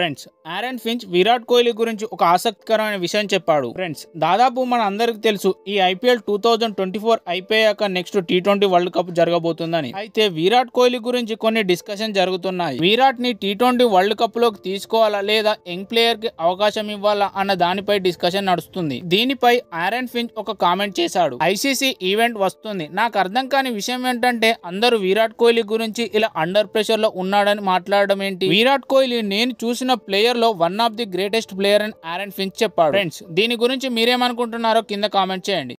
friends Aaron Finch Virat Kohli గురించి ఒక ఆసక్తికరమైన విషయం చెప్పాడు ఫ్రెండ్స్ దాదాపు మన అందరికి తెలుసు ఈ IPL two thousand twenty four అయిపోయాక next T twenty world cup జరగబోతుందని అయితే విరాట్ కోహ్లీ గురించి కొన్ని డిస్కషన్ జరుగుతున్నాయి విరాట్ ని టీ ట్వంటీ వరల్డ్ కప్ లోకి తీసుకోవాలా లేదా యంగ్ ప్లేయర్ కి అవకాశం ఇవ్వాలా అన్న దానిపై డిస్కషన్ నడుస్తుంది దీనిపై ఆరన్ ఫించ్ ఒక కామెంట్ చేశాడు ఐసీసీ ఈవెంట్ వస్తుంది నాకు అర్థం కాని విషయం ఏంటంటే అందరూ విరాట్ కోహ్లీ గురించి ఇలా అండర్ ప్రెషర్ లో ఉన్నాడని మాట్లాడడం ఏంటి విరాట్ కోహ్లీ నేను చూసిన ఉన్న ప్లేయర్లో one of the greatest player అని ఆరెన్ ఫిన్స్ చెప్పాడు ఫ్రెండ్స్ దీని గురించి మీరేమనుకుంటున్నారో కింద కామెంట్ చేయండి